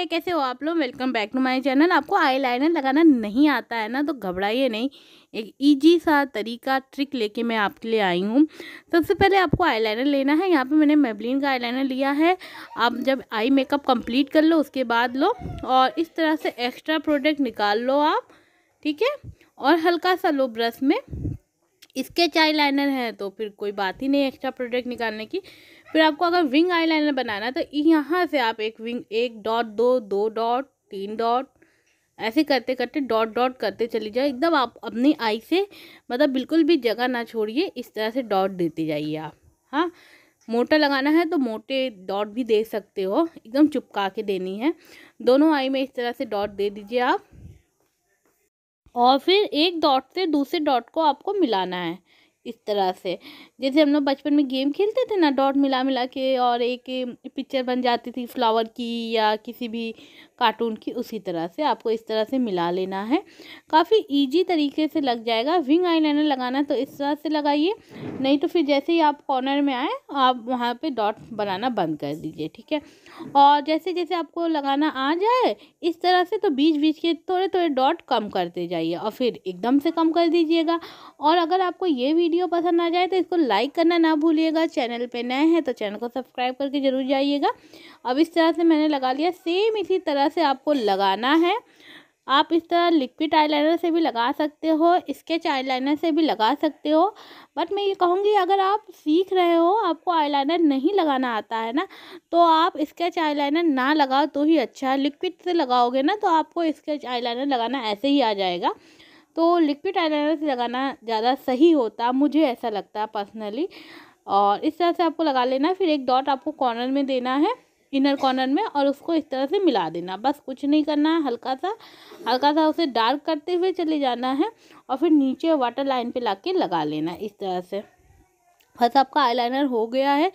है कैसे हो आप लोग welcome back to my channel आपको आई लाइनर लगाना नहीं आता है ना तो घबराइए नहीं एक इजी सा तरीका ट्रिक लेके मैं आपके लिए आई हूँ सबसे पहले आपको आईलाइनर लेना है यहाँ पे मैंने मेबलिन का आईलाइनर लिया है आप जब आई मेकअप कंप्लीट कर लो उसके बाद लो और इस तरह से एक्स्ट्रा प्रोडक्ट निकाल लो आप ठीक है और हल्का सा लो ब्रश में स्केच आई लाइनर है तो फिर कोई बात ही नहीं एक्स्ट्रा प्रोडक्ट निकालने की फिर आपको अगर विंग आई लाइनर बनाना है तो यहाँ से आप एक विंग एक डॉट दो दो डॉट तीन डॉट ऐसे करते करते डॉट डॉट करते चली जाए एकदम आप अपनी आई से मतलब बिल्कुल भी जगह ना छोड़िए इस तरह से डॉट देते जाइए आप हाँ मोटा लगाना है तो मोटे डॉट भी दे सकते हो एकदम चुपका के देनी है दोनों आई में इस तरह से डॉट दे दीजिए आप और फिर एक डॉट से दूसरे डॉट को आपको मिलाना है इस तरह से जैसे हम लोग बचपन में गेम खेलते थे ना डॉट मिला मिला के और एक पिक्चर बन जाती थी फ्लावर की या किसी भी कार्टून की उसी तरह से आपको इस तरह से मिला लेना है काफ़ी इजी तरीके से लग जाएगा विंग आईलाइनर लगाना तो इस तरह से लगाइए नहीं तो फिर जैसे ही आप कॉर्नर में आए आप वहाँ पे डॉट बनाना बंद कर दीजिए ठीक है और जैसे जैसे आपको लगाना आ जाए इस तरह से तो बीच बीच के थोड़े थोड़े डॉट कम करते जाइए और फिर एकदम से कम कर दीजिएगा और अगर आपको ये भी वीडियो पसंद आ जाए तो इसको लाइक करना ना भूलिएगा चैनल पे नए हैं तो चैनल को सब्सक्राइब करके ज़रूर जाइएगा अब इस तरह से मैंने लगा लिया सेम इसी तरह से आपको लगाना है आप इस तरह लिक्विड आईलाइनर से भी लगा सकते हो स्केच आईलाइनर से भी लगा सकते हो बट मैं ये कहूँगी अगर आप सीख रहे हो आपको आईलाइनर नहीं लगाना आता है ना तो आप स्केच आईलाइनर ना लगाओ तो ही अच्छा है लिक्विड से लगाओगे ना तो आपको स्केच आईलाइनर लगाना ऐसे ही आ जाएगा तो लिक्विड आईलाइनर से लगाना ज़्यादा सही होता मुझे ऐसा लगता है पर्सनली और इस तरह से आपको लगा लेना फिर एक डॉट आपको कॉर्नर में देना है इनर कॉर्नर में और उसको इस तरह से मिला देना बस कुछ नहीं करना है हल्का सा हल्का सा उसे डार्क करते हुए चले जाना है और फिर नीचे वाटर लाइन ला के लगा लेना इस तरह से बस आपका आईलाइनर हो गया है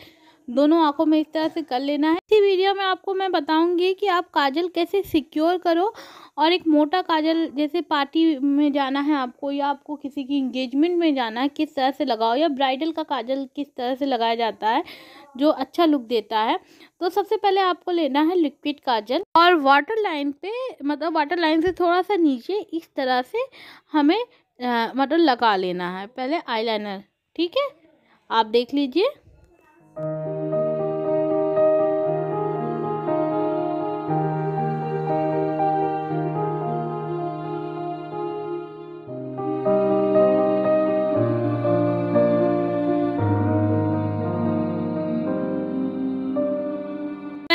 दोनों आंखों में इस तरह से कर लेना है इसी वीडियो में आपको मैं बताऊंगी कि आप काजल कैसे सिक्योर करो और एक मोटा काजल जैसे पार्टी में जाना है आपको या आपको किसी की इंगेजमेंट में जाना है किस तरह से लगाओ या ब्राइडल का काजल किस तरह से लगाया जाता है जो अच्छा लुक देता है तो सबसे पहले आपको लेना है लिक्विड काजल और वाटर लाइन पे मतलब वाटर लाइन से थोड़ा सा नीचे इस तरह से हमें आ, मतलब लगा लेना है पहले आई ठीक है आप देख लीजिए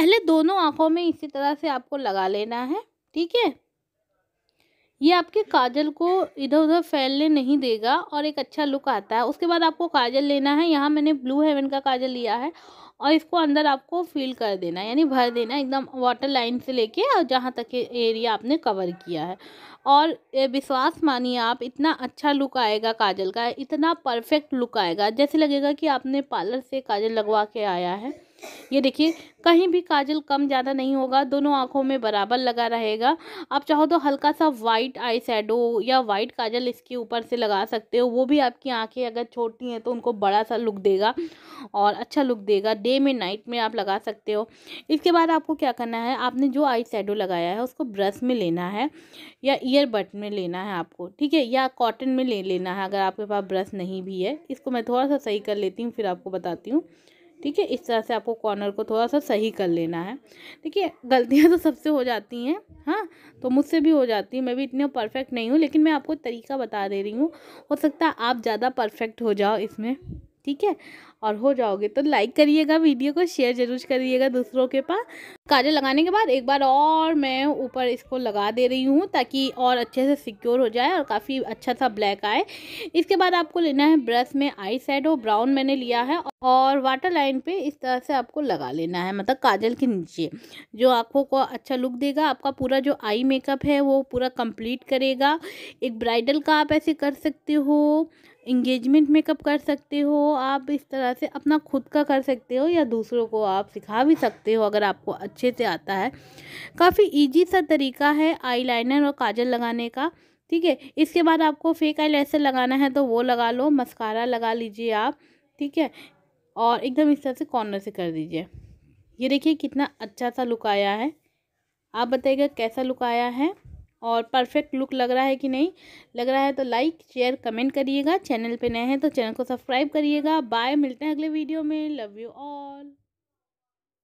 पहले दोनों आँखों में इसी तरह से आपको लगा लेना है ठीक है ये आपके काजल को इधर उधर फैलने नहीं देगा और एक अच्छा लुक आता है उसके बाद आपको काजल लेना है यहाँ मैंने ब्लू हेवन का काजल लिया है और इसको अंदर आपको फिल कर देना यानी भर देना एकदम वाटर लाइन से लेके और जहाँ तक एरिया आपने कवर किया है और विश्वास मानिए आप इतना अच्छा लुक आएगा काजल का इतना परफेक्ट लुक आएगा जैसे लगेगा कि आपने पार्लर से काजल लगवा के आया है ये देखिए कहीं भी काजल कम ज़्यादा नहीं होगा दोनों आँखों में बराबर लगा रहेगा आप चाहो तो हल्का सा वाइट आई या वाइट काजल इसके ऊपर से लगा सकते हो वो भी आपकी आँखें अगर छोटी हैं तो उनको बड़ा सा लुक देगा और अच्छा लुक देगा डे में नाइट में आप लगा सकते हो इसके बाद आपको क्या करना है आपने जो आई लगाया है उसको ब्रश में लेना है या ईयरबड में लेना है आपको ठीक है या कॉटन में ले लेना है अगर आपके पास ब्रश नहीं भी है इसको मैं थोड़ा सा सही कर लेती हूँ फिर आपको बताती हूँ ठीक है इस तरह से आपको कॉर्नर को थोड़ा सा सही कर लेना है देखिए गलतियाँ तो सबसे हो जाती हैं हाँ तो मुझसे भी हो जाती है मैं भी इतने परफेक्ट नहीं हूँ लेकिन मैं आपको तरीका बता दे रही हूँ हो सकता है आप ज़्यादा परफेक्ट हो जाओ इसमें ठीक है और हो जाओगे तो लाइक करिएगा वीडियो को शेयर जरूर करिएगा दूसरों के पास काजल लगाने के बाद एक बार और मैं ऊपर इसको लगा दे रही हूँ ताकि और अच्छे से सिक्योर हो जाए और काफ़ी अच्छा सा ब्लैक आए इसके बाद आपको लेना है ब्रश में आई सैडो ब्राउन मैंने लिया है और वाटर लाइन पर इस तरह से आपको लगा लेना है मतलब काजल के नीचे जो आँखों को अच्छा लुक देगा आपका पूरा जो आई मेकअप है वो पूरा कंप्लीट करेगा एक ब्राइडल का आप ऐसे कर सकते हो इंगेजमेंट मेकअप कर सकते हो आप इस तरह से अपना खुद का कर सकते हो या दूसरों को आप सिखा भी सकते हो अगर आपको अच्छे से आता है काफ़ी ईजी सा तरीका है आईलाइनर और काजल लगाने का ठीक है इसके बाद आपको फेक आई लैसर लगाना है तो वो लगा लो मस्कारा लगा लीजिए आप ठीक है और एकदम इस तरह से कॉर्नर से कर दीजिए ये देखिए कितना अच्छा सा लुक आया है आप बताइएगा कैसा लुक आया है और परफेक्ट लुक लग रहा है कि नहीं लग रहा है तो लाइक शेयर कमेंट करिएगा चैनल पे नए हैं तो चैनल को सब्सक्राइब करिएगा बाय मिलते हैं अगले वीडियो में लव यू ऑल